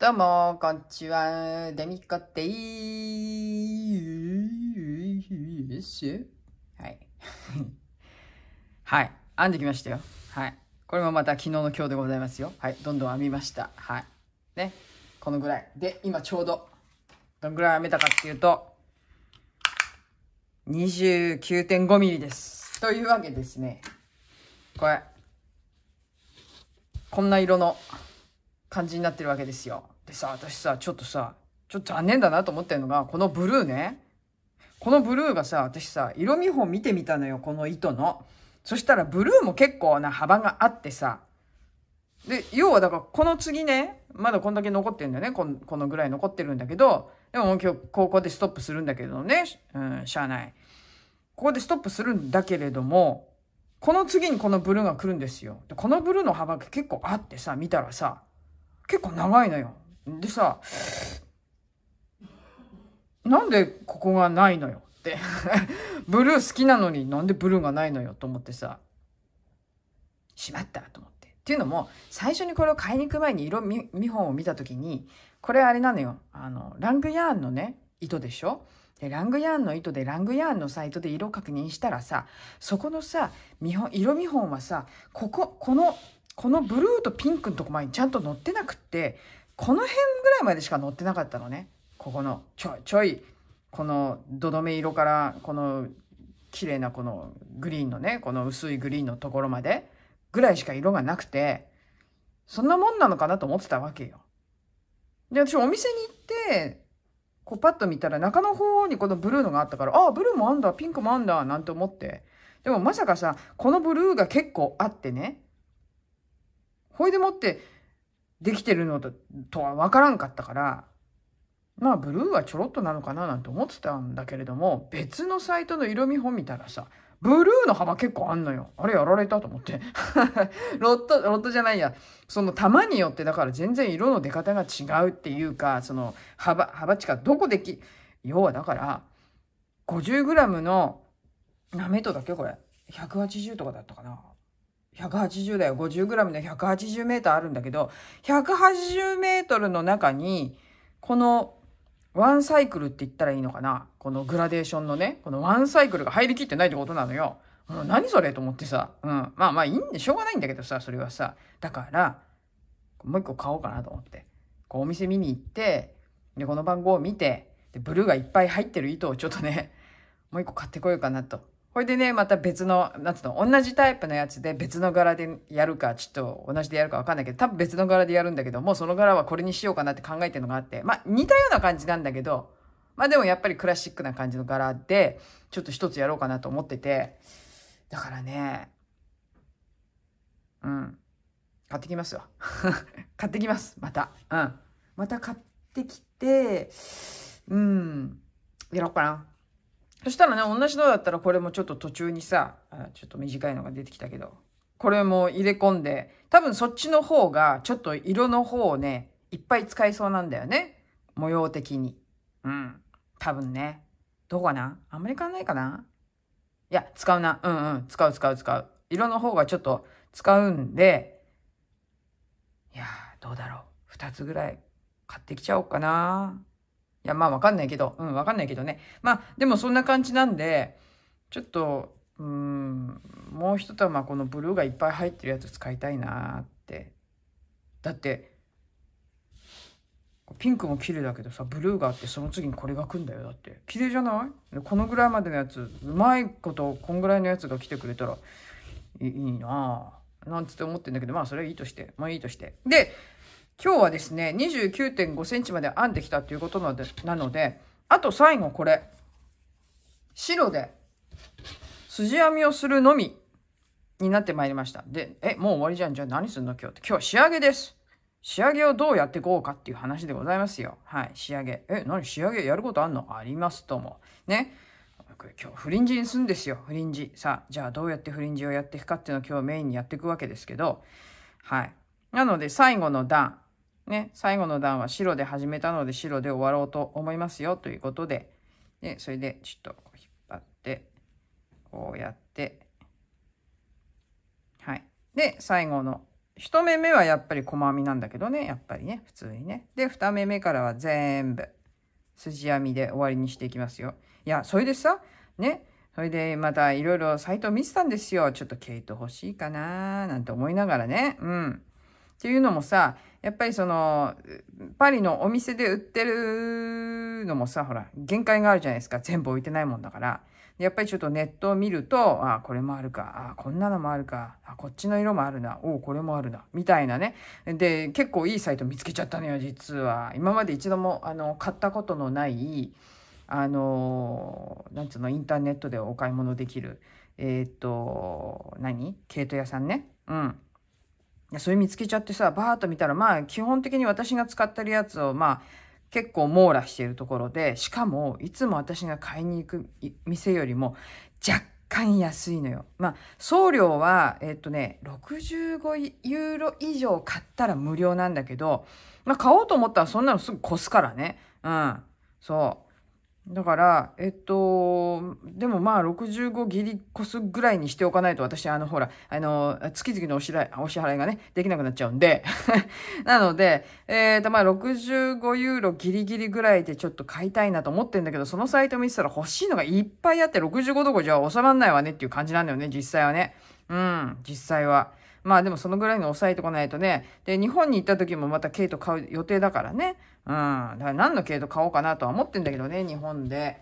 どうも、こんちは、デミコでーす。はい。はい。編んできましたよ。はい。これもまた昨日の今日でございますよ。はい。どんどん編みました。はい。ね。このぐらい。で、今ちょうど、どんぐらい編めたかっていうと、29.5ミリです。というわけですね。これ。こんな色の感じになってるわけですよ。でさ、私さ、ちょっとさ、ちょっと残念だなと思ってるのが、このブルーね。このブルーがさ、私さ、色見本見てみたのよ、この糸の。そしたらブルーも結構な幅があってさ。で、要はだからこの次ね、まだこんだけ残ってるんだよねこ、このぐらい残ってるんだけど、でもも今日ここでストップするんだけどね、うん、しゃあない。ここでストップするんだけれども、この次にこのブルーが来るんですよ。でこのブルーの幅が結構あってさ、見たらさ、結構長いのよ。でさ、なんでここがないのよって ブルー好きなのになんでブルーがないのよと思ってさ、しまったと思って。っていうのも、最初にこれを買いに行く前に色見本を見た時に、これあれなのよ。あの、ラングヤーンのね、糸でしょで、ラングヤーンの糸で、ラングヤーンのサイトで色確認したらさ、そこのさ、見本、色見本はさ、ここ、このこのブルーとピンクのとこまでちゃんと乗ってなくって、この辺ぐらいまでしか乗ってなかったのね。ここの、ちょい、ちょい、この土留め色から、この綺麗なこのグリーンのね、この薄いグリーンのところまで、ぐらいしか色がなくて、そんなもんなのかなと思ってたわけよ。で、私お店に行って、こうパッと見たら中の方にこのブルーのがあったから、ああ、ブルーもあんだ、ピンクもあんだ、なんて思って。でもまさかさ、このブルーが結構あってね、ほいでもってできてるのととは分からんかったから、まあブルーはちょろっとなのかななんて思ってたんだけれども、別のサイトの色見本見たらさ、ブルーの幅結構あんのよ。あれやられたと思って。ロット、ロットじゃないや。その玉によってだから全然色の出方が違うっていうか、その幅、幅近、どこでき、要はだから、50g の、なめとだけこれ。180とかだったかな。180だよ。50g の 180m あるんだけど、180m の中に、このワンサイクルって言ったらいいのかなこのグラデーションのね、このワンサイクルが入りきってないってことなのよ。もう何それと思ってさ。うん。まあまあいいんで、しょうがないんだけどさ、それはさ。だから、もう一個買おうかなと思って。こうお店見に行って、で、この番号を見て、で、ブルーがいっぱい入ってる糸をちょっとね、もう一個買ってこようかなとほいでね、また別の、なんつうの、同じタイプのやつで別の柄でやるか、ちょっと同じでやるかわかんないけど、多分別の柄でやるんだけど、もうその柄はこれにしようかなって考えてるのがあって、まあ似たような感じなんだけど、まあでもやっぱりクラシックな感じの柄で、ちょっと一つやろうかなと思ってて、だからね、うん、買ってきますよ。買ってきます、また。うん。また買ってきて、うん、やろうかな。そしたらね、同じのだったらこれもちょっと途中にさ、ちょっと短いのが出てきたけど、これも入れ込んで、多分そっちの方が、ちょっと色の方をね、いっぱい使えそうなんだよね。模様的に。うん。多分ね。どうかなあんまり変わんないかないや、使うな。うんうん。使う使う使う。色の方がちょっと使うんで、いやどうだろう。二つぐらい買ってきちゃおうかな。や、まあわかんないけど、うん、わかんないけどね。まあ、でもそんな感じなんで、ちょっと、うん、もう一玉このブルーがいっぱい入ってるやつ使いたいなーって。だって、ピンクも綺麗だけどさ、ブルーがあって、その次にこれが来んだよ。だって。綺麗じゃないこのぐらいまでのやつ、うまいこと、こんぐらいのやつが来てくれたらいいいなぁ。なんつって思ってんだけど、まあそれはいいとして。まあいいとして。で、今日はですね、29.5センチまで編んできたということなので、なので、あと最後これ、白で、筋編みをするのみになってまいりました。で、え、もう終わりじゃん。じゃあ何するの今日って。今日は仕上げです。仕上げをどうやっていこうかっていう話でございますよ。はい、仕上げ。え、何仕上げやることあんのありますとも。ね。今日フリンジにするんですよ。フリンジ。さあ、じゃあどうやってフリンジをやっていくかっていうのを今日メインにやっていくわけですけど。はい。なので最後の段。ね、最後の段は白で始めたので白で終わろうと思いますよということで、ね、それでちょっと引っ張って、こうやって、はい。で、最後の1目目はやっぱり細編みなんだけどね、やっぱりね、普通にね。で、2目目からは全部筋編みで終わりにしていきますよ。いや、それでさ、ね、それでまたいろいろサイト見てたんですよ。ちょっと毛糸欲しいかなーなんて思いながらね。うん。っていうのもさ、やっぱりその、パリのお店で売ってるのもさ、ほら、限界があるじゃないですか。全部置いてないもんだから。やっぱりちょっとネットを見ると、あ、これもあるか、あ、こんなのもあるか、あ、こっちの色もあるな、おこれもあるな、みたいなね。で、結構いいサイト見つけちゃったのよ、実は。今まで一度も、あの、買ったことのない、あの、なんつうの、インターネットでお買い物できる、えー、っと、何毛糸屋さんね。うん。それ見つけちゃってさ、バーっと見たら、まあ、基本的に私が使ってるやつを、まあ、結構網羅しているところで、しかも、いつも私が買いに行く店よりも、若干安いのよ。まあ、送料は、えっとね、65ユーロ以上買ったら無料なんだけど、まあ、買おうと思ったらそんなのすぐ越すからね。うん。そう。だから、えっと、でもまあ65ギリこすぐらいにしておかないと私、あの、ほら、あの、月々のお支払いお支払いがね、できなくなっちゃうんで。なので、えっ、ー、と、まあ65ユーロギリギリぐらいでちょっと買いたいなと思ってんだけど、そのサイト見てたら欲しいのがいっぱいあって、65どこじゃ収まんないわねっていう感じなんだよね、実際はね。うん、実際は。まあでもそのぐらいに抑えてこないとね。で、日本に行った時もまた毛糸買う予定だからね。うん。だから何の毛糸買おうかなとは思ってんだけどね、日本で。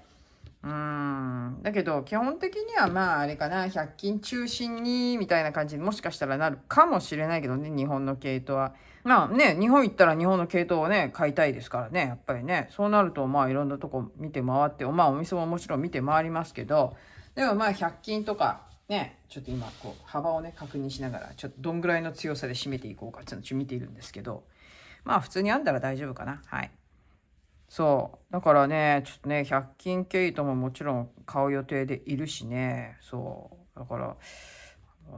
うん。だけど、基本的にはまああれかな、100均中心に、みたいな感じにもしかしたらなるかもしれないけどね、日本の毛糸は。まあね、日本行ったら日本の系統をね、買いたいですからね、やっぱりね。そうなると、まあいろんなとこ見て回って、まあお店ももちろん見て回りますけど、でもまあ100均とか、ね、ちょっと今こう幅をね確認しながらちょっとどんぐらいの強さで締めていこうかっていうのをちょっと見ているんですけどまあ普通に編んだら大丈夫かなはいそうだからねちょっとね100均ケイトももちろん買う予定でいるしねそうだから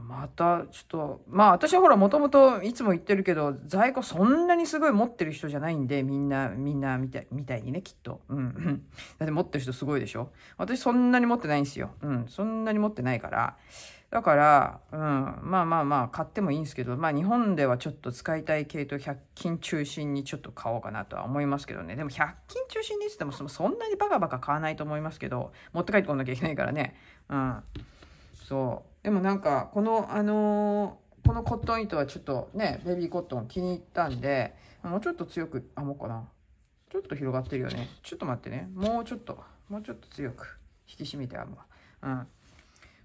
またちょっとまあ私はほらもともといつも言ってるけど在庫そんなにすごい持ってる人じゃないんでみんなみんなみたいみたいにねきっとうんだって持ってる人すごいでしょ私そんなに持ってないんですようんそんなに持ってないからだからうんまあまあまあ買ってもいいんですけどまあ日本ではちょっと使いたい系と100均中心にちょっと買おうかなとは思いますけどねでも100均中心にって言ってもそんなにバカバカ買わないと思いますけど持って帰ってこなきゃいけないからねうんそうでもなんか、この、あのー、このコットン糸はちょっとね、ベビーコットン気に入ったんで、もうちょっと強く編もうかな。ちょっと広がってるよね。ちょっと待ってね。もうちょっと、もうちょっと強く引き締めて編むわ。うん。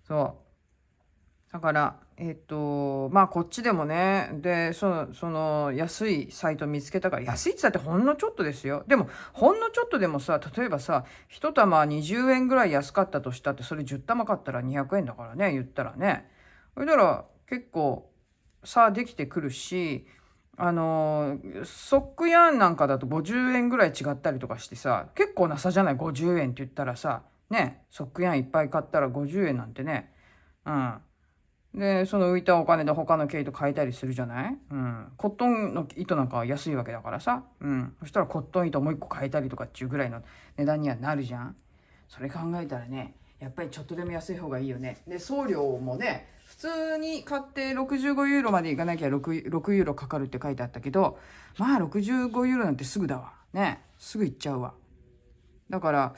そう。だから、えっと、まあこっちでもね、で、その、その安いサイト見つけたから、安いって言ったってほんのちょっとですよ。でも、ほんのちょっとでもさ、例えばさ、一玉20円ぐらい安かったとしたって、それ10玉買ったら200円だからね、言ったらね。それなら結構差できてくるし、あの、ソックヤーンなんかだと50円ぐらい違ったりとかしてさ、結構な差じゃない ?50 円って言ったらさ、ね、ソックヤーンいっぱい買ったら50円なんてね。うん。で、その浮いたお金で他の毛糸買えたりするじゃないうん。コットンの糸なんかは安いわけだからさ。うん。そしたらコットン糸もう一個買えたりとかっていうぐらいの値段にはなるじゃん。それ考えたらね、やっぱりちょっとでも安い方がいいよね。で、送料もね、普通に買って65ユーロまでいかなきゃ 6, 6ユーロかかるって書いてあったけど、まあ65ユーロなんてすぐだわ。ね。すぐ行っちゃうわ。だから、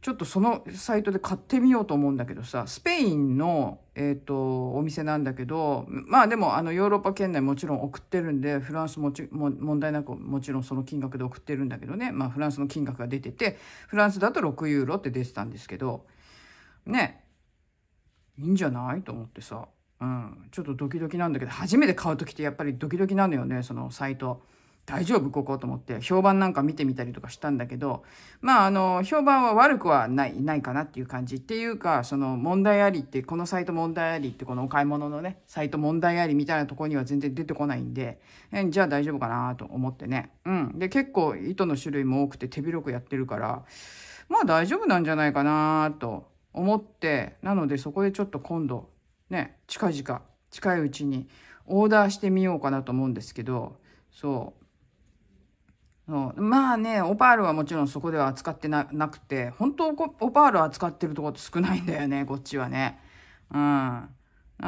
ちょっとそのサイトで買ってみようと思うんだけどさ、スペインの、えっ、ー、と、お店なんだけど、まあでもあのヨーロッパ圏内もちろん送ってるんで、フランスもちも問題なくもちろんその金額で送ってるんだけどね、まあフランスの金額が出てて、フランスだと6ユーロって出てたんですけど、ね、いいんじゃないと思ってさ、うん、ちょっとドキドキなんだけど、初めて買う時ってやっぱりドキドキなのよね、そのサイト。大丈夫ここと思って評判なんか見てみたりとかしたんだけどまああの評判は悪くはないないかなっていう感じっていうかその問題ありってこのサイト問題ありってこのお買い物のねサイト問題ありみたいなとこには全然出てこないんでじゃあ大丈夫かなと思ってねうんで結構糸の種類も多くて手広くやってるからまあ大丈夫なんじゃないかなと思ってなのでそこでちょっと今度ね近々近いうちにオーダーしてみようかなと思うんですけどそううまあね、オパールはもちろんそこでは扱ってなくて、本当オパール扱ってるとこって少ないんだよね、こっちはね。うん。な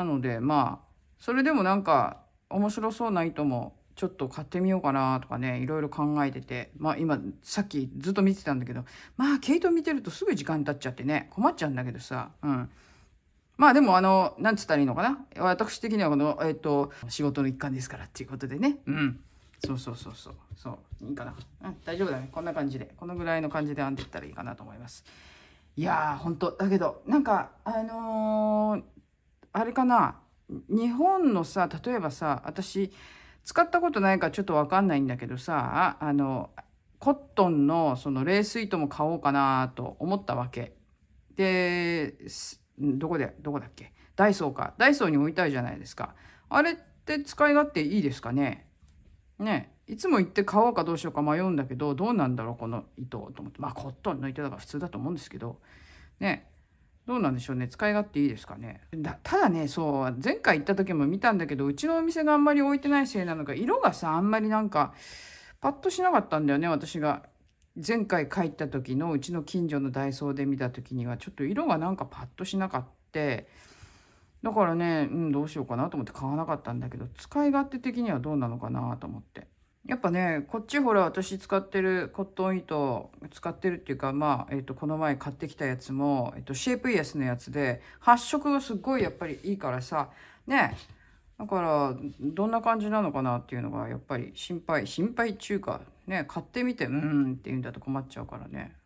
ので、まあ、それでもなんか、面白そうな糸も、ちょっと買ってみようかなとかね、いろいろ考えてて、まあ今、さっきずっと見てたんだけど、まあ、毛糸見てるとすぐ時間経っちゃってね、困っちゃうんだけどさ、うん。まあでも、あの、なんつったらいいのかな。私的にはこの、えっ、ー、と、仕事の一環ですからっていうことでね、うん。そうそうそうそうそういいかなうん大丈夫だねこんな感じでこのぐらいの感じで編んでいったらいいかなと思いますいやーほんとだけどなんかあのー、あれかな日本のさ例えばさ私使ったことないからちょっとわかんないんだけどさあのコットンのその冷水糸も買おうかなと思ったわけでどこでどこだっけダイソーかダイソーに置いたいじゃないですかあれって使い勝手いいですかねねいつも行って買おうかどうしようか迷うんだけどどうなんだろうこの糸と思ってまあコットンの糸だから普通だと思うんですけどねどうなんでしょうね使い勝手いいですかねただねそう前回行った時も見たんだけどうちのお店があんまり置いてないせいなのか色がさあんまりなんかパッとしなかったんだよね私が前回帰った時のうちの近所のダイソーで見た時にはちょっと色がなんかパッとしなかった。だからね、うん、どうしようかなと思って買わなかったんだけど、使い勝手的にはどうなのかなと思って。やっぱね、こっちほら、私使ってるコットン糸、使ってるっていうか、まあ、えっ、ー、と、この前買ってきたやつも、えっ、ー、と、シェイプイエスのやつで、発色がすっごいやっぱりいいからさ、ね、だから、どんな感じなのかなっていうのが、やっぱり心配、心配中か、ね、買ってみて、うーんって言うんだと困っちゃうからね。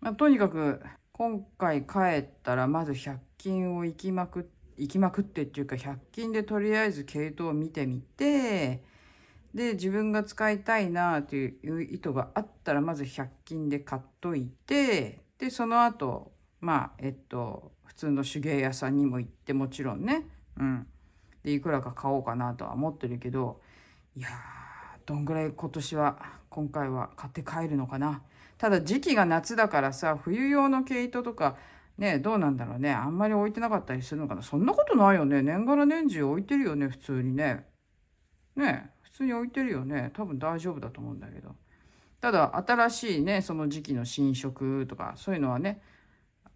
まあ、とにかく、今回帰ったら、まず100均を行きまくって、行きまくってっていうか100均でとりあえず系統を見てみてで自分が使いたいなという意図があったらまず100均で買っといてでその後まあえっと普通の手芸屋さんにも行ってもちろんねうんでいくらか買おうかなとは思ってるけどいやどんぐらい今年は今回は買って帰るのかなただ時期が夏だからさ冬用の毛糸とかねどうなんだろうねあんまり置いてなかったりするのかなそんなことないよね年がら年中置いてるよね普通にねね普通に置いてるよね多分大丈夫だと思うんだけどただ新しいねその時期の新色とかそういうのはね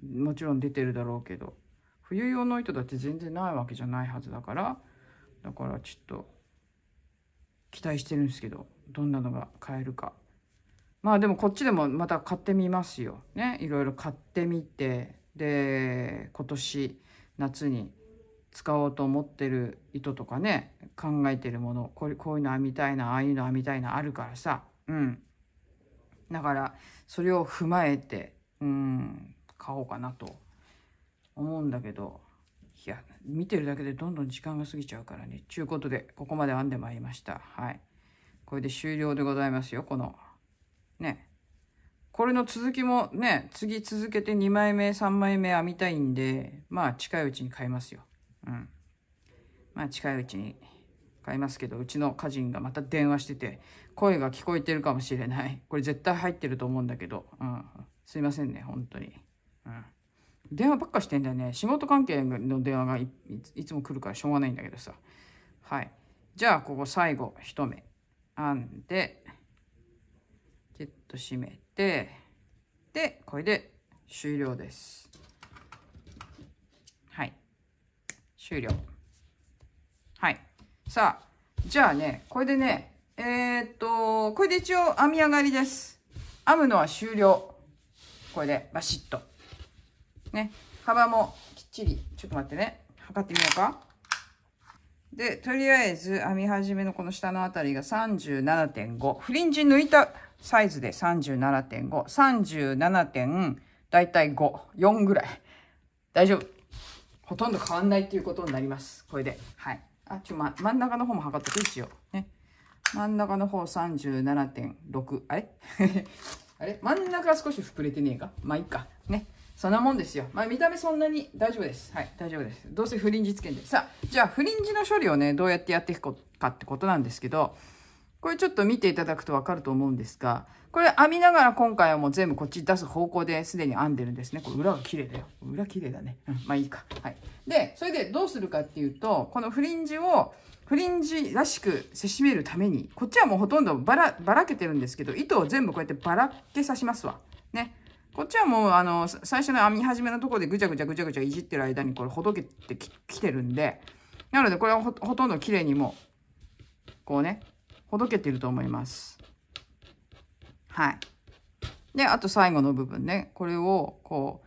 もちろん出てるだろうけど冬用の糸だって全然ないわけじゃないはずだからだからちょっと期待してるんですけどどんなのが買えるかまあでもこっちでもまた買ってみますよねいろいろ買ってみてで今年夏に使おうと思ってる糸とかね考えてるものこれこういうの編みたいなああいうの編みたいなあるからさうんだからそれを踏まえてうん買おうかなと思うんだけどいや見てるだけでどんどん時間が過ぎちゃうからねちゅうことでここまで編んでまいりましたはいこれで終了でございますよこのねこれの続きもね、次続けて2枚目、3枚目編みたいんで、まあ近いうちに買いますよ。うん。まあ近いうちに買いますけど、うちの家人がまた電話してて、声が聞こえてるかもしれない。これ絶対入ってると思うんだけど、うん。すいませんね、本当に。うん。電話ばっかしてんだよね。仕事関係の電話がいいつも来るからしょうがないんだけどさ。はい。じゃあ、ここ最後、一目編んで、キュっと締めて、、で、これで終了です。はい。終了。はい。さあ、じゃあね、これでね、えー、っと、これで一応編み上がりです。編むのは終了。これでバシッと。ね。幅もきっちり、ちょっと待ってね。測ってみようか。で、とりあえず編み始めのこの下のあたりが37.5。フリンジ抜いたサイズで37.5、37点、だいたい5、4ぐらい。大丈夫。ほとんど変わんないっていうことになります。これで。はい。あ、ちょ、ま、真ん中の方も測っとく、よう。ね。真ん中の方37.6。あれ あれ真ん中少し膨れてねえかまあ、いいか。ね。そんなもんですよ。まあ、見た目そんなに大丈夫です。はい、大丈夫です。どうせフリンジつけんで。さあ、じゃあ、フリンジの処理をね、どうやってやっていくかってことなんですけど、これちょっと見ていただくとわかると思うんですが、これ編みながら今回はもう全部こっち出す方向ですでに編んでるんですね。これ裏が綺麗だよ。裏綺麗だね。うん、まあいいか。はい。で、それでどうするかっていうと、このフリンジを、フリンジらしくせしめるために、こっちはもうほとんどばら、ばらけてるんですけど、糸を全部こうやってばらけさしますわ。ね。こっちはもう、あの、最初の編み始めのところでぐちゃぐちゃぐちゃぐちゃいじってる間にこれほどけてきてるんで、なのでこれはほとんど綺麗にもう、こうね、ほどけてると思います。はい。で、あと最後の部分ね。これを、こう、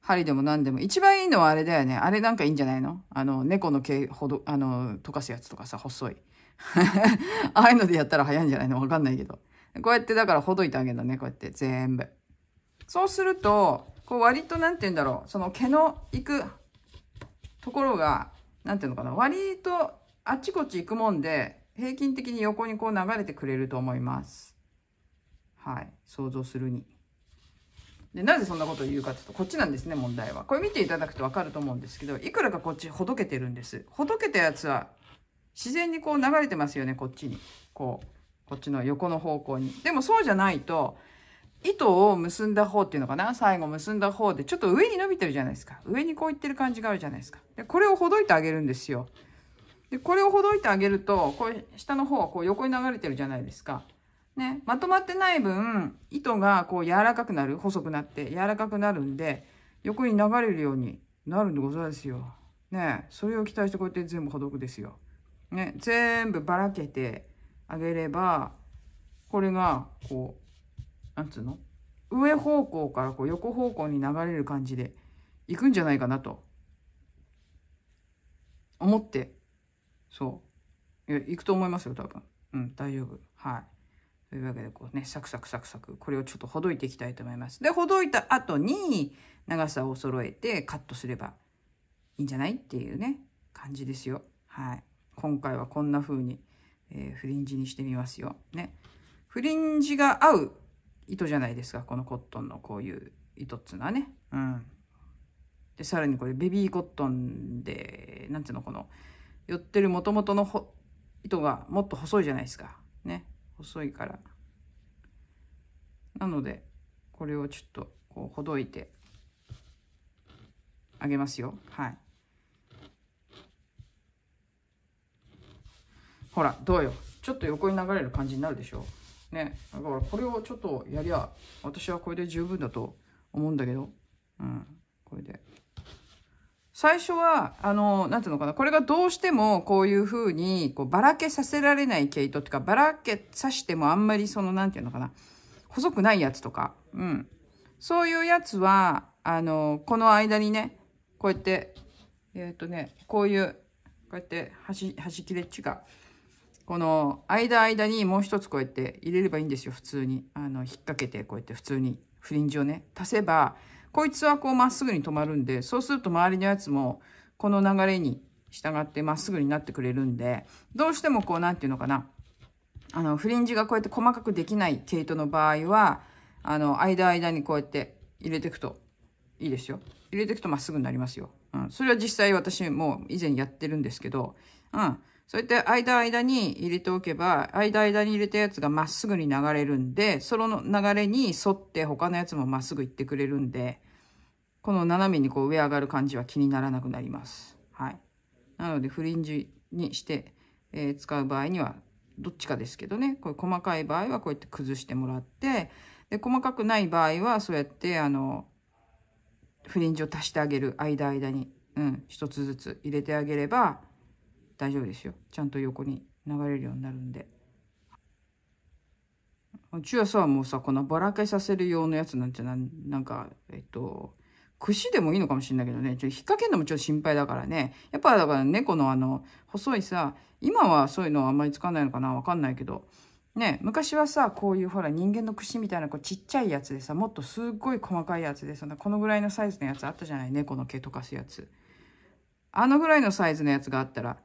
針でも何でも。一番いいのはあれだよね。あれなんかいいんじゃないのあの、猫の毛ほど、あの、溶かすやつとかさ、細い。ああいうのでやったら早いんじゃないのわかんないけど。こうやって、だからほどいてあげるのね。こうやって、全部。そうすると、こう割と、なんて言うんだろう。その毛の行くところが、なんていうのかな。割と、あっちこっち行くもんで、平均的に横にこう流れてくれると思います。はい。想像するに。で、なぜそんなことを言うかというと、こっちなんですね、問題は。これ見ていただくとわかると思うんですけど、いくらかこっちほどけてるんです。ほどけたやつは、自然にこう流れてますよね、こっちに。こう、こっちの横の方向に。でもそうじゃないと、糸を結んだ方っていうのかな最後結んだ方で、ちょっと上に伸びてるじゃないですか。上にこういってる感じがあるじゃないですか。で、これをほどいてあげるんですよ。で、これをほどいてあげると、こう下の方はこう横に流れてるじゃないですか。ね、まとまってない分、糸がこう柔らかくなる、細くなって柔らかくなるんで、横に流れるようになるんでございますよ。ね、それを期待してこうやって全部ほどくですよ。ね、全部ばらけてあげれば、これがこう、なんつうの上方向からこう横方向に流れる感じでいくんじゃないかなと思ってそう。いや、行くと思いますよ、多分。うん、大丈夫。はい。というわけで、こうね、サクサクサクサク、これをちょっとほどいていきたいと思います。で、ほどいた後に、長さを揃えてカットすればいいんじゃないっていうね、感じですよ。はい。今回はこんな風に、えー、フリンジにしてみますよ。ね。フリンジが合う糸じゃないですか、このコットンのこういう糸っつうのはね。うん。で、さらにこれ、ベビーコットンで、なんていうの、この、寄ってる元々の糸がもっと細いじゃないですか。ね。細いから。なので、これをちょっとこうほどいてあげますよ。はい。ほら、どうよ。ちょっと横に流れる感じになるでしょね。だからこれをちょっとやりゃ、私はこれで十分だと思うんだけど。うん。これで。最初は、あの、なんていうのかな、これがどうしてもこういうふうに、こう、ばらけさせられない毛糸っていうか、ばらけさしてもあんまりその、なんていうのかな、細くないやつとか、うん。そういうやつは、あの、この間にね、こうやって、えっ、ー、とね、こういう、こうやって、端、端切れっちが、この、間間にもう一つこうやって入れればいいんですよ、普通に。あの、引っ掛けて、こうやって普通に、フリンジをね、足せば、こいつはこうまっすぐに止まるんで、そうすると周りのやつもこの流れに従ってまっすぐになってくれるんで、どうしてもこう何て言うのかな、あの、フリンジがこうやって細かくできない毛糸の場合は、あの、間間にこうやって入れていくといいですよ。入れていくとまっすぐになりますよ。うん。それは実際私も以前やってるんですけど、うん。そうやって間間に入れておけば、間間に入れたやつがまっすぐに流れるんで、その流れに沿って他のやつもまっすぐ行ってくれるんで、この斜めにこう上上がる感じは気にならなくなります。はい。なのでフリンジにして、えー、使う場合にはどっちかですけどねこういう細かい場合はこうやって崩してもらってで細かくない場合はそうやってあのフリンジを足してあげる間間に、うん、一つずつ入れてあげれば大丈夫ですよちゃんと横に流れるようになるんで。うちはさもうさこのばらけさせる用のやつなんてなんなんかえっと串でもいいのかもしれないけどね、ちょ引っ掛けるのもちょっと心配だからね。やっぱだから猫、のあの、細いさ、今はそういうのあんまり使わないのかなわかんないけど。ね、昔はさ、こういうほら人間の串みたいなこうちっちゃいやつでさ、もっとすっごい細かいやつで、そんなこのぐらいのサイズのやつあったじゃない猫の毛溶かすやつ。あのぐらいのサイズのやつがあったら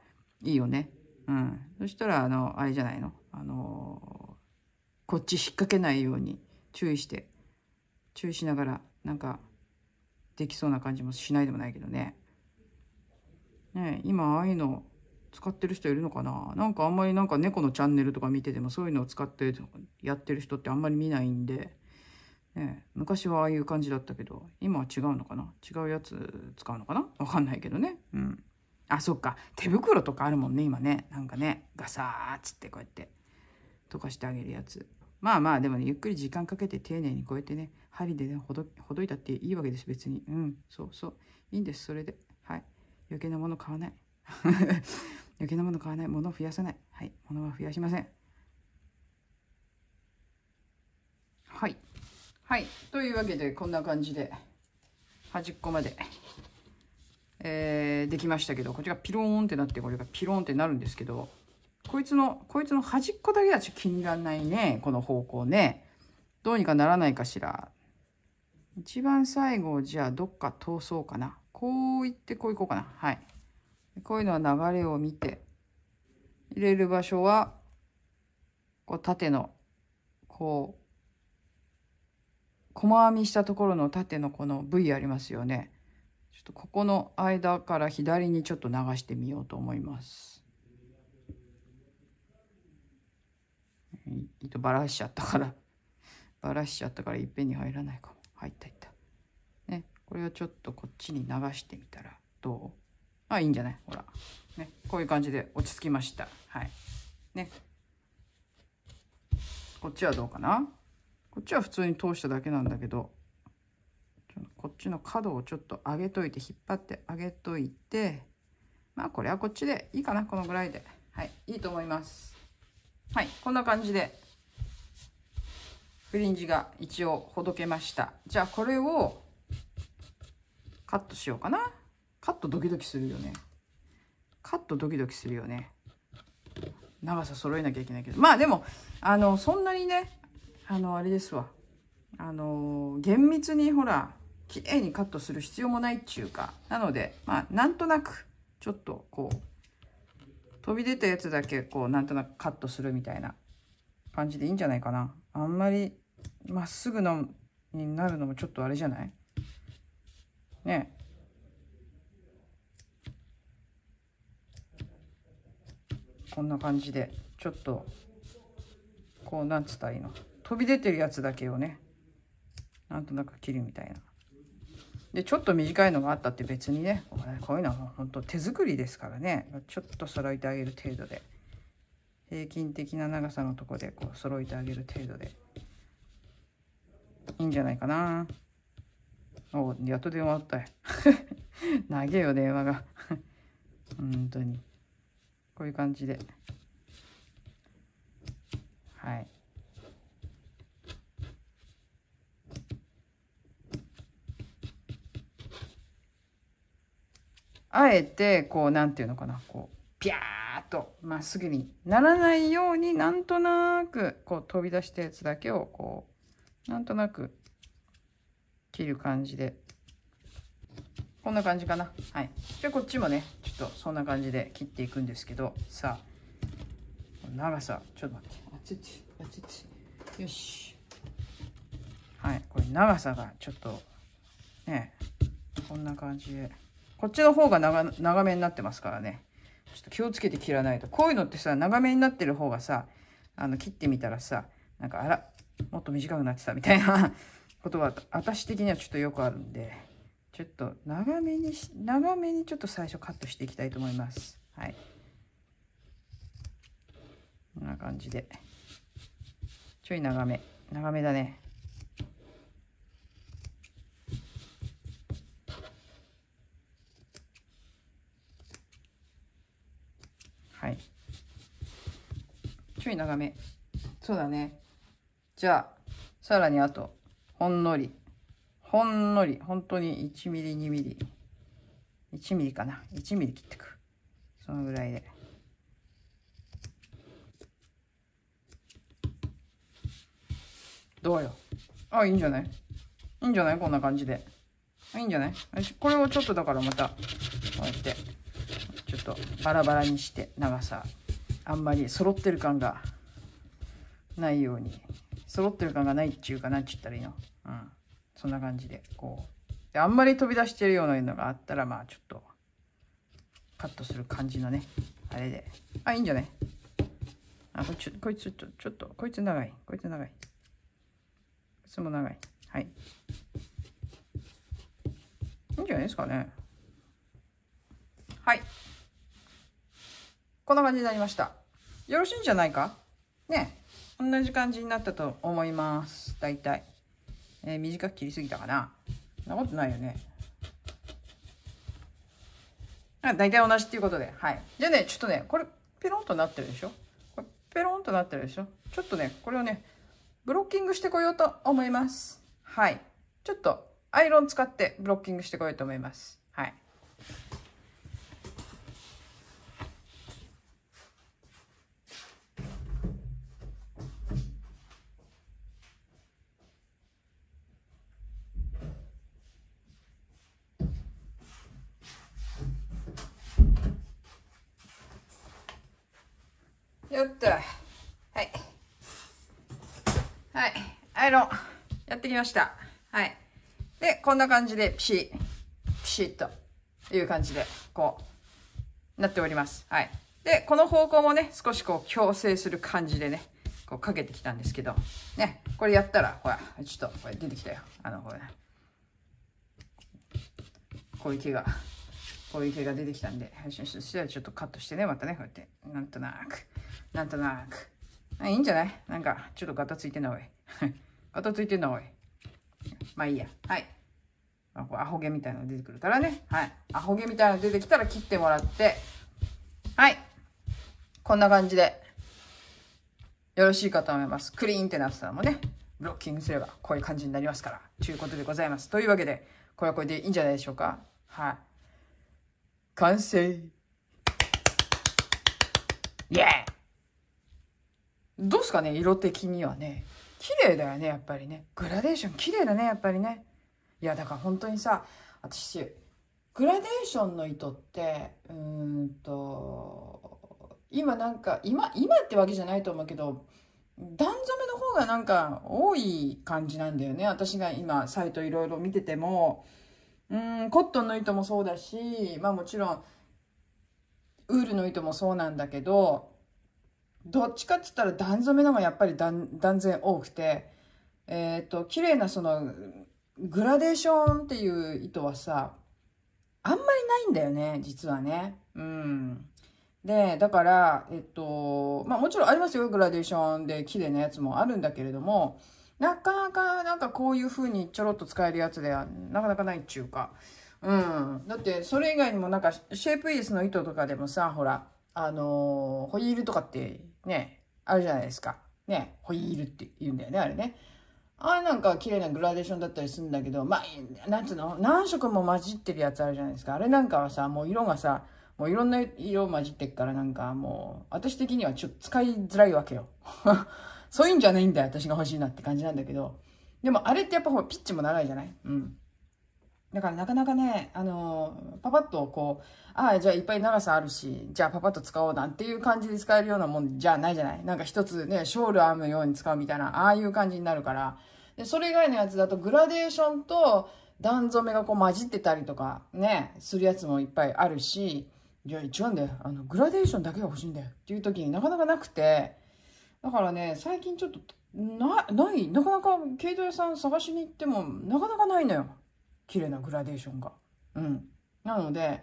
いいよね。うん。そしたら、あの、あれじゃないの。あのー、こっち引っ掛けないように注意して、注意しながら、なんか、できそうな感じもしないでもないけどね。ね今ああいうの使ってる人いるのかななんかあんまりなんか猫のチャンネルとか見ててもそういうのを使ってやってる人ってあんまり見ないんで、ね、昔はああいう感じだったけど今は違うのかな違うやつ使うのかなわかんないけどね。うん。あ、そっか。手袋とかあるもんね、今ね。なんかね、ガサーッつってこうやって溶かしてあげるやつ。まあまあ、でもね、ゆっくり時間かけて丁寧にこうやってね、針でね、ほど、ほどいたっていいわけです、別に。うん、そうそう。いいんです、それで。はい。余計なもの買わない。余計なもの買わない。物を増やさない。はい。物は増やしません。はい。はい。というわけで、こんな感じで、端っこまで、えー、できましたけど、こっちがピローンってなって、これがピローンってなるんですけど、こいつの、こいつの端っこだけはちょっと気に入らないね。この方向ね。どうにかならないかしら。一番最後、じゃあどっか通そうかな。こういってこういこうかな。はい。こういうのは流れを見て、入れる場所は、こう縦の、こう、細編みしたところの縦のこの V ありますよね。ちょっとここの間から左にちょっと流してみようと思います。糸ばらしちゃったからばらしちゃったからいっぺんに入らないかも入った入ったねこれをちょっとこっちに流してみたらどうあいいんじゃないほらねこういう感じで落ち着きましたはいねこっちはどうかなこっちは普通に通しただけなんだけどこっちの角をちょっと上げといて引っ張って上げといてまあこれはこっちでいいかなこのぐらいではいいいと思いますはい、こんな感じで、フリンジが一応ほどけました。じゃあこれをカットしようかな。カットドキドキするよね。カットドキドキするよね。長さ揃えなきゃいけないけど。まあでも、あの、そんなにね、あの、あれですわ。あの、厳密にほら、綺麗にカットする必要もないっちゅうか。なので、まあ、なんとなく、ちょっとこう、飛び出たやつだけこうなんとなくカットするみたいな感じでいいんじゃないかなあんまりまっすぐのになるのもちょっとあれじゃないねこんな感じでちょっとこうなんつったらいいの飛び出てるやつだけをねなんとなく切るみたいな。でちょっと短いのがあったって別にねこういうのは本当手作りですからねちょっと揃えてあげる程度で平均的な長さのとこでこう揃えてあげる程度でいいんじゃないかなおやっと電話あったよ 長えよ電話が本当にこういう感じではいあえてこう何ていうのかなこうピャーっとまっすぐにならないようになんとなくこう飛び出したやつだけをこうなんとなく切る感じでこんな感じかなはいでこっちもねちょっとそんな感じで切っていくんですけどさあ長さちょっと待ってあちあちよしはいこれ長さがちょっとねこんな感じで。こっちの方が長長めになってますからね。ちょっと気をつけて切らないと。こういうのってさ、長めになってる方がさ、あの、切ってみたらさ、なんか、あら、もっと短くなってたみたいな ことは、私的にはちょっとよくあるんで、ちょっと長めに、長めにちょっと最初カットしていきたいと思います。はい。こんな感じで。ちょい長め。長めだね。ちょい長め。そうだね。じゃあ、さらにあと、ほんのり。ほんのり。本当に1ミリ、2ミリ。1ミリかな。1ミリ切ってく。そのぐらいで。どうよ。あ、いいんじゃないいいんじゃないこんな感じで。いいんじゃないこれをちょっとだからまた、こうやって、ちょっとバラバラにして、長さあんまり揃ってる感がないように揃ってる感がないっちゅうかなっち言ったらいいのうんそんな感じでこうであんまり飛び出してるようなのがあったらまあちょっとカットする感じのねあれであいいんじゃないあこいこいつちょちょっとこいつ長いこいつ長いこいつも長いはいいいんじゃないですかねはいこんな感じになりました。よろしいんじゃないかね。同じ感じになったと思います。大体。えー、短く切りすぎたかな。そんなことないよね。あ大体同じっていうことで。はい。じゃあね、ちょっとね、これ、ペロンとなってるでしょこれ、ペロンとなってるでしょちょっとね、これをね、ブロッキングしてこようと思います。はい。ちょっと、アイロン使ってブロッキングしてこようと思います。よっと。はい。はい。アイロン、やってきました。はい。で、こんな感じで、ピシッ、ピシッという感じで、こう、なっております。はい。で、この方向もね、少しこう、矯正する感じでね、こう、かけてきたんですけど、ね、これやったら、ほら、ちょっと、これ出てきたよ。あの、これこういう毛がこういう系が出てきたんで、配信したらちょっとカットしてね、またね、こうやって。なんとなく、なんとなく。あいいんじゃないなんか、ちょっとガタついてんな、おい。ガタついてんな、おい。まあいいや。はい。まあ、こうアホ毛みたいなの出てくるからね。はい。アホ毛みたいなの出てきたら切ってもらって。はい。こんな感じで。よろしいかと思います。クリーンってなってたのもね、ブロッキングすればこういう感じになりますから。ということでございます。というわけで、これはこれでいいんじゃないでしょうか。はい。完成イエーどうすかね色的にはね。綺麗だよね、やっぱりね。グラデーション綺麗だね、やっぱりね。いや、だから本当にさ、私、グラデーションの糸って、うーんと、今なんか、今、今ってわけじゃないと思うけど、段染めの方がなんか多い感じなんだよね。私が今、サイトいろいろ見てても、うんコットンの糸もそうだしまあもちろんウールの糸もそうなんだけどどっちかって言ったら段染めのがやっぱり断断然多くてえっ、ー、と綺麗なそのグラデーションっていう糸はさあんまりないんだよね実はねうんでだからえっとまあもちろんありますよグラデーションで綺麗なやつもあるんだけれどもなかなかなんかこういう風にちょろっと使えるやつではなかなかないっちゅうか。うん。だってそれ以外にもなんかシェイプイースの糸とかでもさ、ほら、あのー、ホイールとかってね、あるじゃないですか。ね、ホイールって言うんだよね、あれね。あれなんか綺麗なグラデーションだったりするんだけど、まあ、なんつうの何色も混じってるやつあるじゃないですか。あれなんかはさ、もう色がさ、もういろんな色混じってっからなんかもう、私的にはちょっと使いづらいわけよ。そういうんじゃないんだよ、私が欲しいなって感じなんだけど。でも、あれってやっぱピッチも長いじゃないうん。だからなかなかね、あのー、パパッとこう、ああ、じゃあいっぱい長さあるし、じゃあパパッと使おうなんていう感じで使えるようなもんじゃないじゃないなんか一つね、ショール編むように使うみたいな、ああいう感じになるから。で、それ以外のやつだとグラデーションと段染めがこう混じってたりとか、ね、するやつもいっぱいあるし、いや、あ一んだよ。あの、グラデーションだけが欲しいんだよっていう時になかなかなくて、だからね、最近ちょっと、な、ない、なかなか、毛糸屋さん探しに行っても、なかなかないのよ。綺麗なグラデーションが。うん。なので、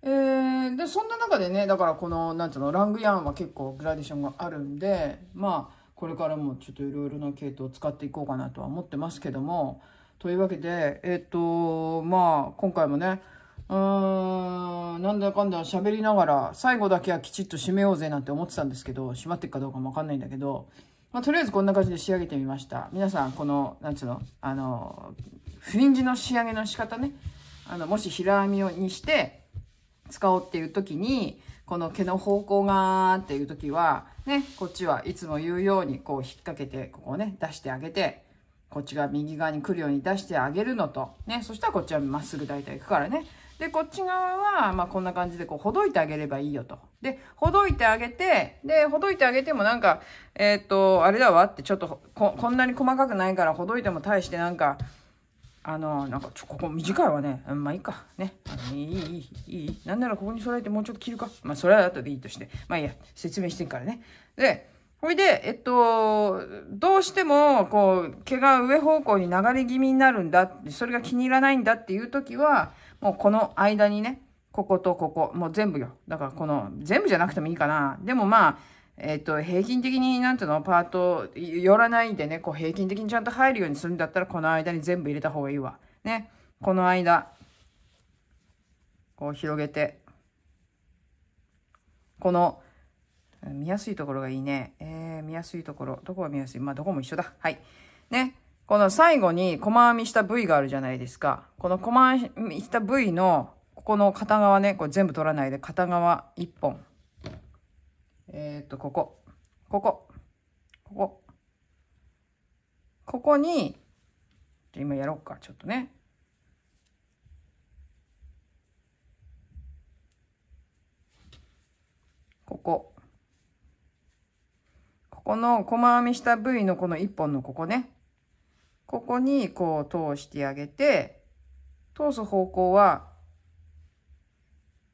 えー、で、そんな中でね、だからこの、なんつうの、ラングヤーンは結構グラデーションがあるんで、まあ、これからもちょっといろいろな系統を使っていこうかなとは思ってますけども、というわけで、えっ、ー、と、まあ、今回もね、うーん、なんだかんだ喋りながら、最後だけはきちっと締めようぜなんて思ってたんですけど、締まってっかどうかもわかんないんだけど、まあ、とりあえずこんな感じで仕上げてみました。皆さん、この、なんつうの、あの、フリンジの仕上げの仕方ね、あの、もし平編みにして使おうっていう時に、この毛の方向がっていう時は、ね、こっちはいつも言うように、こう引っ掛けて、ここをね、出してあげて、こっちが右側に来るように出してあげるのと、ね、そしたらこっちはまっすぐ大体行くからね。で、こっち側は、まあ、こんな感じで、こう、ほどいてあげればいいよと。で、ほどいてあげて、で、ほどいてあげてもなんか、えっ、と、あれだわって、ちょっとこ、こんなに細かくないから、ほどいても大してなんか、あの、なんか、ちょ、ここ短いわね。うん、まあ、いいか。ね。いい、いい、いい。なんならここに揃えてもうちょっと切るか。まあ、それは後でいいとして。まあ、いいや、説明してるからね。で、ほいで、えっと、どうしても、こう、毛が上方向に流れ気味になるんだ、それが気に入らないんだっていう時は、もうこの間にね、こことここ、もう全部よ。だからこの、全部じゃなくてもいいかな。でもまあ、えっ、ー、と、平均的に、なんていうの、パート、寄らないでね、こう平均的にちゃんと入るようにするんだったら、この間に全部入れた方がいいわ。ね。この間、こう広げて、この、見やすいところがいいね。えー、見やすいところ。どこが見やすいまあ、どこも一緒だ。はい。ね。この最後に細編みした部位があるじゃないですか。この細編みした部位の、ここの片側ね、これ全部取らないで、片側1本。えー、っと、ここ。ここ。ここ。ここに、今やろうか、ちょっとね。ここ。ここの細編みした部位のこの1本のここね。ここにこう通してあげて、通す方向は、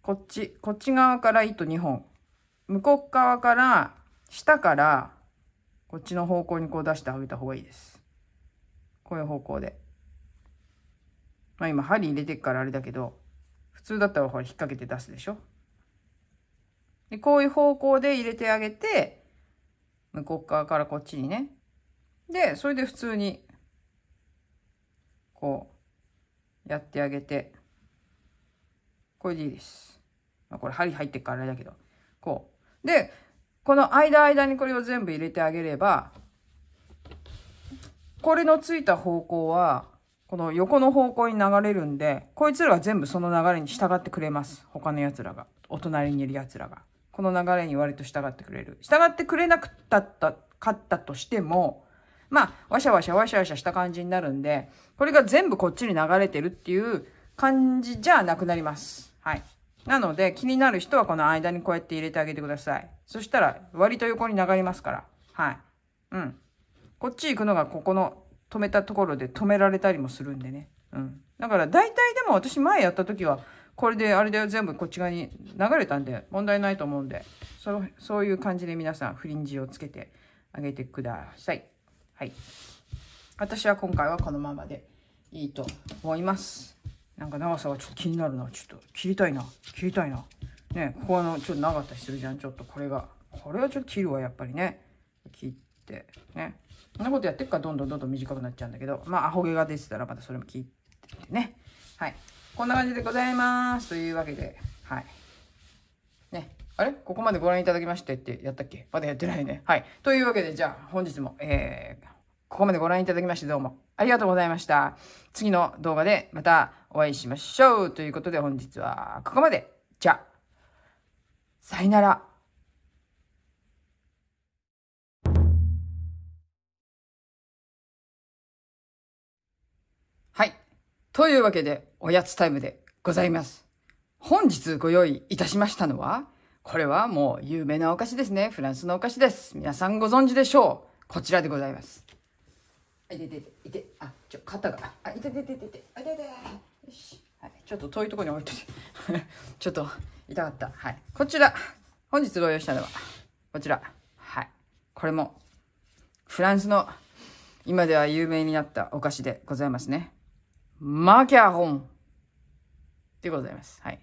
こっち、こっち側から糸2本。向こう側から、下から、こっちの方向にこう出してあげた方がいいです。こういう方向で。まあ今針入れてっからあれだけど、普通だったらほら引っ掛けて出すでしょ。で、こういう方向で入れてあげて、向こう側からこっちにね。で、それで普通にこう、やってあげて、これでいいです。まあ、これ針入ってっからあれだけど、こう。で、この間間にこれを全部入れてあげれば、これのついた方向は、この横の方向に流れるんで、こいつらは全部その流れに従ってくれます。他の奴らが。お隣にいる奴らが。この流れに割と従ってくれる。従ってくれなくったった、かったとしても、まあ、わしゃわしゃわしゃわしゃした感じになるんで、これが全部こっちに流れてるっていう感じじゃなくなります。はい。なので、気になる人はこの間にこうやって入れてあげてください。そしたら、割と横に流れますから。はい。うん。こっち行くのがここの止めたところで止められたりもするんでね。うん。だから大体でも私前やった時は、これであれで全部こっち側に流れたんで問題ないと思うんで、そそういう感じで皆さんフリンジをつけてあげてください。はい。私は今回はこのままでいいと思います。なんか長さがちょっと気になるな。ちょっと切りたいな。切りたいな。ね、ここあの、ちょっと長かったりするじゃん。ちょっとこれが。これはちょっと切るわ、やっぱりね。切って、ね。そんなことやってっからどんどんどんどん短くなっちゃうんだけど、まあ、アホ毛が出てたらまたそれも切ってね。はい。こんな感じでございます。というわけで、はい。あれここまでご覧いただきましてってやったっけまだやってないね。はい。というわけで、じゃあ本日も、えー、ここまでご覧いただきましてどうもありがとうございました。次の動画でまたお会いしましょう。ということで本日はここまで。じゃあ、さよなら。はい。というわけで、おやつタイムでございます。本日ご用意いたしましたのは、これはもう有名なお菓子ですね。フランスのお菓子です。皆さんご存知でしょう。こちらでございます。あ、いててて、いて、あ、ちょ、肩が、あ、いててててて、あ、いてて、よし。はい、ちょっと遠いところに置いといて。ちょっと痛かった。はい。こちら。本日ご用意したのは、こちら。はい。これも、フランスの、今では有名になったお菓子でございますね。マキャロンでございます。はい。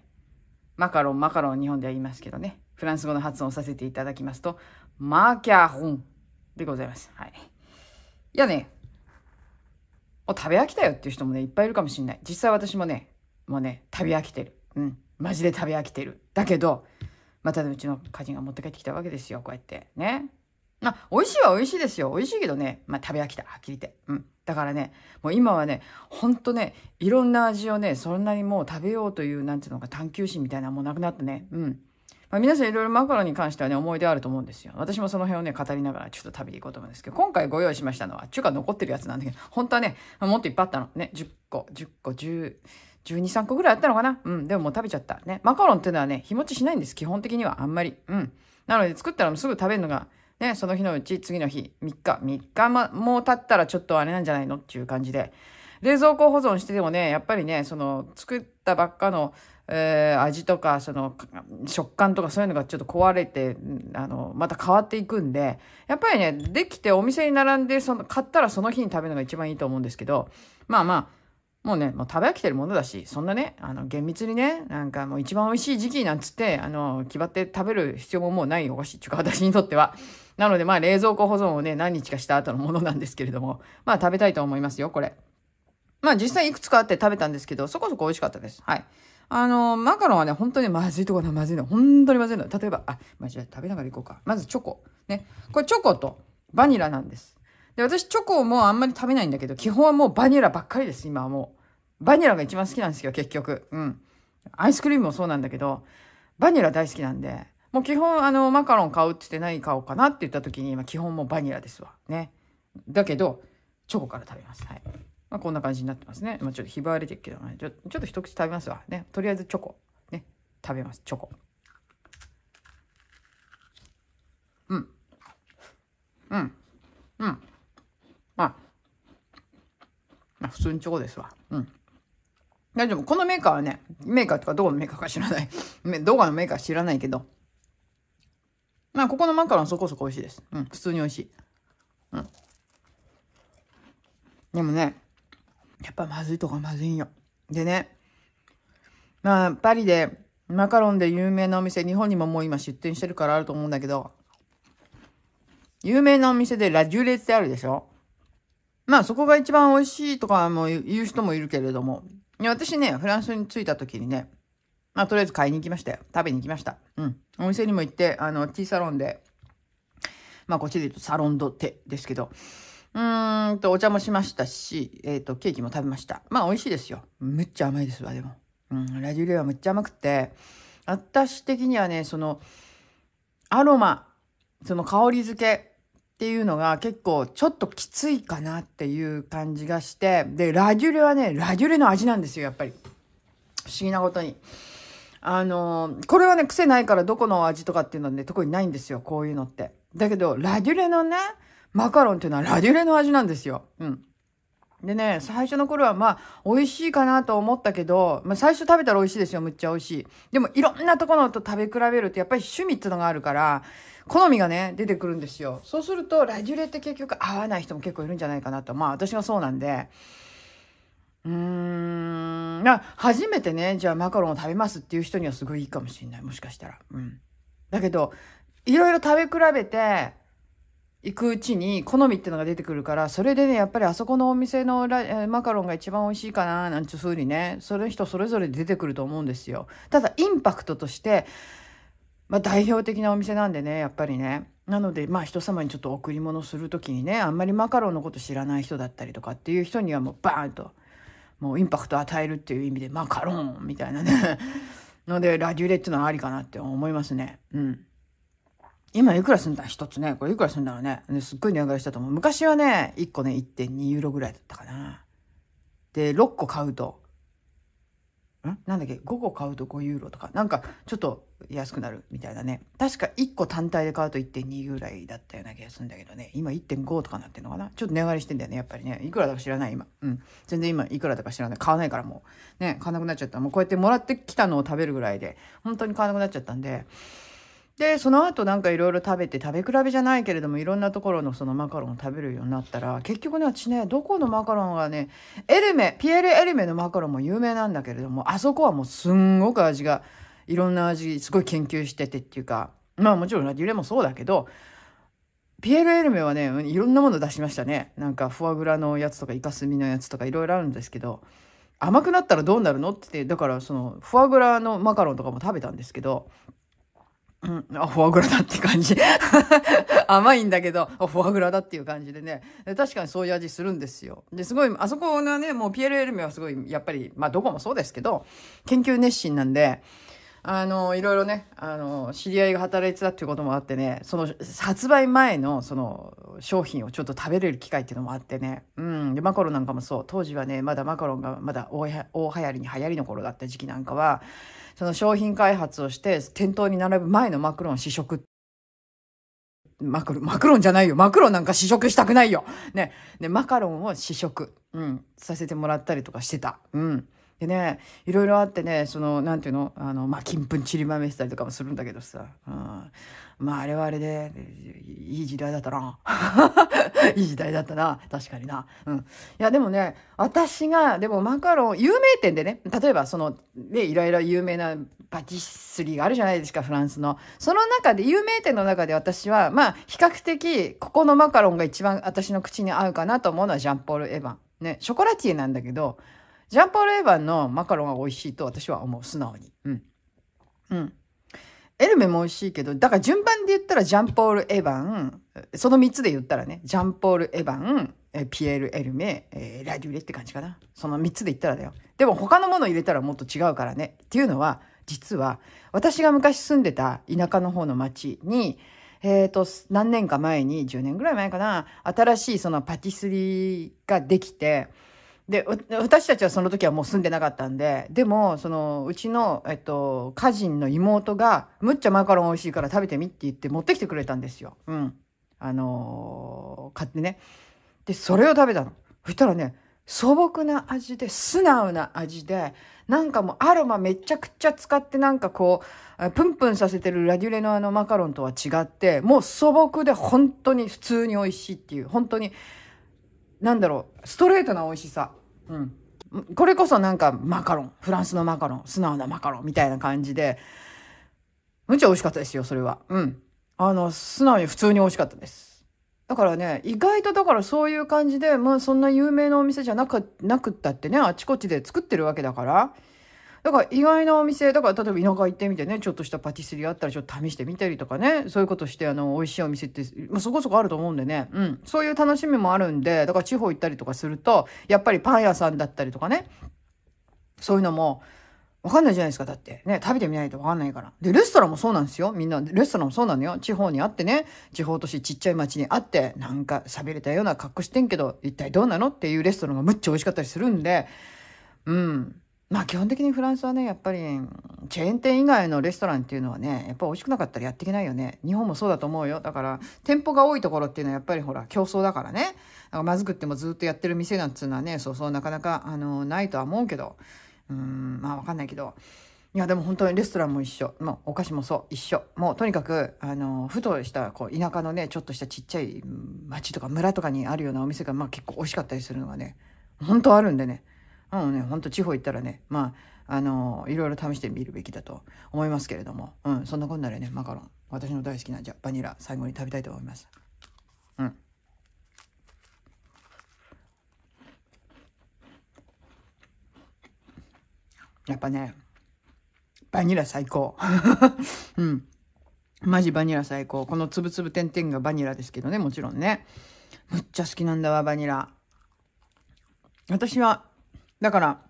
マカロン、マカロン、日本では言いますけどね。フランス語の発音をさせていただきますと、マーキャホンでございます。はい。いやね、もう食べ飽きたよっていう人もね、いっぱいいるかもしれない。実際私もね、もうね、食べ飽きてる。うん。マジで食べ飽きてる。だけど、またうちの家人が持って帰ってきたわけですよ、こうやって。ね。まあ、美味しいは美味しいですよ。美味しいけどね、まあ、食べ飽きた。はっきり言って。うん。だからね、もう今はね、ほんとね、いろんな味をね、そんなにもう食べようという、なんていうのか、探求心みたいなもうなくなったね。うん。まあ、皆さんいろいろマカロンに関してはね、思い出あると思うんですよ。私もその辺をね、語りながらちょっと食べていこうと思うんですけど、今回ご用意しましたのは、中華残ってるやつなんだけど、本当はね、もっといっぱいあったの。ね、10個、10個、10、12、3個ぐらいあったのかなうん、でももう食べちゃった。ね、マカロンっていうのはね、日持ちしないんです、基本的には、あんまり。うん。なので、作ったらすぐ食べるのが、ね、その日のうち、次の日、3日、3日、もう経ったらちょっとあれなんじゃないのっていう感じで、冷蔵庫保存しててもね、やっぱりね、その、作ったばっかの、えー、味とか、その、食感とかそういうのがちょっと壊れて、あの、また変わっていくんで、やっぱりね、できてお店に並んで、その、買ったらその日に食べるのが一番いいと思うんですけど、まあまあ、もうね、もう食べ飽きてるものだし、そんなね、あの、厳密にね、なんかもう一番美味しい時期なんつって、あの、気張って食べる必要ももうないお菓子っていうか、私にとっては。なのでまあ冷蔵庫保存をね、何日かした後のものなんですけれども、まあ食べたいと思いますよ、これ。まあ実際いくつかあって食べたんですけど、そこそこ美味しかったです。はい。あの、マカロンはね、本当にまずいとこだ、まずいの。本当にまずいの。例えば、あ、まあ、じゃあ食べながらいこうか。まずチョコ。ね。これチョコとバニラなんです。で、私チョコもあんまり食べないんだけど、基本はもうバニラばっかりです、今はもう。バニラが一番好きなんですよ、結局。うん。アイスクリームもそうなんだけど、バニラ大好きなんで、もう基本あのマカロン買うって言って何買おうかなって言った時に今基本もバニラですわねだけどチョコから食べますはい、まあ、こんな感じになってますね、まあ、ちょっとひばわりでるけどねちょちょっと一口食べますわねとりあえずチョコね食べますチョコうんうんうんまあまあ普通にチョコですわうん大丈夫。このメーカーはね、メーカーとかどこのメーカーか知らない。どこのメーカー知らないけど、まあ、ここのマカロンそこそこ美味しいです。うん、普通に美味しい。うん。でもね、やっぱまずいとかまずいんよ。でね、まあ、パリで、マカロンで有名なお店、日本にももう今出店してるからあると思うんだけど、有名なお店でラジュレってあるでしょまあそこが一番美味しいとかも言う人もいるけれども、私ね、フランスに着いた時にね、まあ、とりあえず買いに行きましたよ。食べに行きました。うん。お店にも行って、あの、ティーサロンで、まあ、こっちで言うとサロンドテですけど、うーんと、お茶もしましたし、えっ、ー、と、ケーキも食べました。まあ、美味しいですよ。むっちゃ甘いですわ、でも。うん、ラジュレはむっちゃ甘くて、私的にはね、その、アロマ、その香り付けっていうのが結構ちょっときついかなっていう感じがして、で、ラデュレはね、ラデュレの味なんですよ、やっぱり。不思議なことに。あの、これはね、癖ないからどこの味とかっていうのはね、特にないんですよ、こういうのって。だけど、ラデュレのね、マカロンっていうのはラデュレの味なんですよ。うん。でね、最初の頃はまあ、美味しいかなと思ったけど、まあ最初食べたら美味しいですよ、むっちゃ美味しい。でもいろんなところと食べ比べるとやっぱり趣味ってのがあるから、好みがね、出てくるんですよ。そうすると、ラデュレって結局合わない人も結構いるんじゃないかなと。まあ私もそうなんで。な、初めてね、じゃあマカロンを食べますっていう人にはすごいいいかもしれない。もしかしたら。うん。だけど、いろいろ食べ比べて、行くうちに好みってのが出てくるからそれでねやっぱりあそこのお店のマカロンが一番美味しいかななんていうふうにねその人それぞれ出てくると思うんですよただインパクトとして、まあ、代表的なお店なんでねやっぱりねなのでまあ人様にちょっと贈り物する時にねあんまりマカロンのこと知らない人だったりとかっていう人にはもうバーンともうインパクト与えるっていう意味でマカロンみたいなね のでラデュレっていうのはありかなって思いますね。うん。今いくらすんだ一つね。これいくらすんだろうね。すっごい値上がりしたと思う。昔はね、1個ね、1.2ユーロぐらいだったかな。で、6個買うと、んなんだっけ、5個買うと5ユーロとか、なんかちょっと安くなるみたいなね。確か1個単体で買うと1.2ぐらいだったような気がするんだけどね。今1.5とかなってんのかなちょっと値上がりしてんだよね、やっぱりね。いくらだか知らない、今。うん。全然今いくらだか知らない。買わないからもう。ね、買わなくなっちゃった。もうこうやってもらってきたのを食べるぐらいで、本当に買わなくなっちゃったんで、でその後なんかいろいろ食べて食べ比べじゃないけれどもいろんなところのそのマカロンを食べるようになったら結局ね私ねどこのマカロンがねエルメピエール・エルメのマカロンも有名なんだけれどもあそこはもうすんごく味がいろんな味すごい研究しててっていうかまあもちろんラデュレもそうだけどピエール・エルメはねいろんなもの出しましたねなんかフォアグラのやつとかイカスミのやつとかいろいろあるんですけど甘くなったらどうなるのってだからそのフォアグラのマカロンとかも食べたんですけどうん、あ、フォアグラだって感じ。甘いんだけど、フォアグラだっていう感じでね。確かにそういう味するんですよ。で、すごい、あそこのね、もうール・エルメはすごい、やっぱり、まあどこもそうですけど、研究熱心なんで、あの、いろいろね、あの、知り合いが働いてたっていうこともあってね、その、発売前の、その、商品をちょっと食べれる機会っていうのもあってね、うん。で、マカロンなんかもそう。当時はね、まだマカロンがまだ大流行りに流行りの頃だった時期なんかは、その商品開発をして、店頭に並ぶ前のマクロン試食。マクロン、マクロンじゃないよ。マクロンなんか試食したくないよ。ね。で、マカロンを試食、うん、させてもらったりとかしてた。うん。でね、いろいろあってね、その、なんていうの、あの、まあ、金粉ちりばめしたりとかもするんだけどさ、うん。まああれはあれで、いい時代だったな。いい時代だったな。確かにな。うん。いや、でもね、私が、でもマカロン、有名店でね、例えばその、ね、いろいろ有名なパティスリーがあるじゃないですか、フランスの。その中で、有名店の中で私は、まあ、比較的、ここのマカロンが一番私の口に合うかなと思うのはジャンポール・エヴァン。ね、ショコラティエなんだけど、ジャンポール・エヴァンのマカロンが美味しいと私は思う、素直に。うん。うん。エルメも美味しいけど、だから順番で言ったらジャンポール・エヴァン、その3つで言ったらね、ジャンポール・エヴァン、ピエール・エルメ、ライラデュレって感じかな。その3つで言ったらだよ。でも他のもの入れたらもっと違うからね。っていうのは、実は、私が昔住んでた田舎の方の町に、えっ、ー、と、何年か前に、10年ぐらい前かな、新しいそのパティスリーができて、で、私たちはその時はもう住んでなかったんで、でも、その、うちの、えっと、家人の妹が、むっちゃマカロン美味しいから食べてみって言って持ってきてくれたんですよ。うん。あのー、買ってね。で、それを食べたの。そしたらね、素朴な味で、素直な味で、なんかもうアロマめちゃくちゃ使ってなんかこう、プンプンさせてるラデュレのあのマカロンとは違って、もう素朴で本当に普通に美味しいっていう、本当に、なんだろう、ストレートな美味しさ。うん。これこそなんかマカロン、フランスのマカロン、素直なマカロンみたいな感じで、むちゃ美味しかったですよ、それは。うん。あの、素直に普通に美味しかったです。だからね、意外とだからそういう感じで、まあそんな有名なお店じゃなく、なくったってね、あちこちで作ってるわけだから、だから意外なお店、だから例えば田舎行ってみてね、ちょっとしたパティスリーあったらちょっと試してみたりとかね、そういうことして、あの、美味しいお店って、まあ、そこそこあると思うんでね、うん。そういう楽しみもあるんで、だから地方行ったりとかすると、やっぱりパン屋さんだったりとかね、そういうのも、わかんないじゃないですか。だって。ね、食べてみないとわかんないから。で、レストランもそうなんですよ。みんな、レストランもそうなのよ。地方にあってね、地方都市ちっちゃい町にあって、なんか喋れたような格好してんけど、一体どうなのっていうレストランがむっちゃ美味しかったりするんで、うん。まあ基本的にフランスはね、やっぱりチェーン店以外のレストランっていうのはね、やっぱ美味しくなかったらやっていけないよね。日本もそうだと思うよ。だから店舗が多いところっていうのはやっぱりほら競争だからね。らまずくってもずっとやってる店なんつうのはね、そうそうなかなかあのないとは思うけど、うん、まあわかんないけど。いやでも本当にレストランも一緒もうお菓子もそう一緒もうとにかくあのふとしたこう田舎のねちょっとしたちっちゃい町とか村とかにあるようなお店が、まあ、結構美味しかったりするのがね本当あるんでねあのね、ほんと地方行ったらね、まあ、あのいろいろ試してみるべきだと思いますけれども、うん、そんなことならね、マカロン、私の大好きな、じゃバニラ、最後に食べたいと思います。うん。やっぱね、バニラ最高。うん。マジバニラ最高。このつぶつぶ点々がバニラですけどね、もちろんね。むっちゃ好きなんだわ、バニラ。私はだから、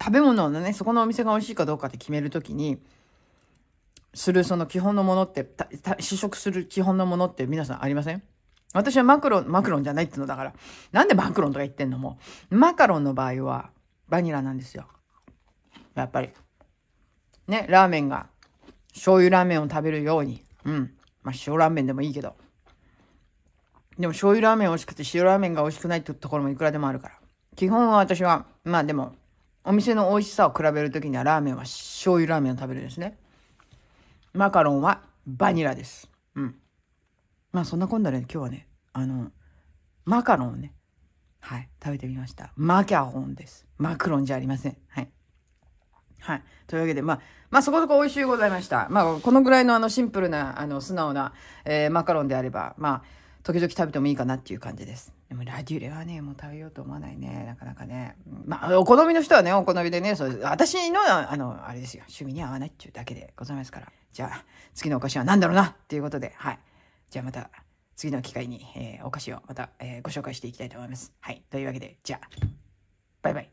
食べ物のね、そこのお店が美味しいかどうかって決めるときに、するその基本のものって、試食する基本のものって皆さんありません私はマクロン、マクロンじゃないってのだから、なんでマクロンとか言ってんのもう。マカロンの場合はバニラなんですよ。やっぱり。ね、ラーメンが、醤油ラーメンを食べるように。うん。まあ、塩ラーメンでもいいけど。でも醤油ラーメン美味しくて塩ラーメンが美味しくないってところもいくらでもあるから。基本は私は、まあでも、お店の美味しさを比べるときにはラーメンは醤油ラーメンを食べるんですね。マカロンはバニラです。うん。まあそんなこんなで、ね、今日はね、あの、マカロンをね、はい、食べてみました。マキャホンです。マクロンじゃありません。はい。はい。というわけで、まあ、まあ、そこそこ美味しゅうございました。まあ、このぐらいのあのシンプルな、あの、素直な、えー、マカロンであれば、まあ、時々食べてもいいかなっていう感じです。でもラデュレはね、もう食べようと思わないね。なかなかね。まあ、お好みの人はね、お好みでね、そう私の、あの、あれですよ、趣味に合わないっていうだけでございますから。じゃあ、次のお菓子は何だろうなっていうことで、はい。じゃあまた、次の機会に、えー、お菓子をまた、えー、ご紹介していきたいと思います。はい。というわけで、じゃあ、バイバイ。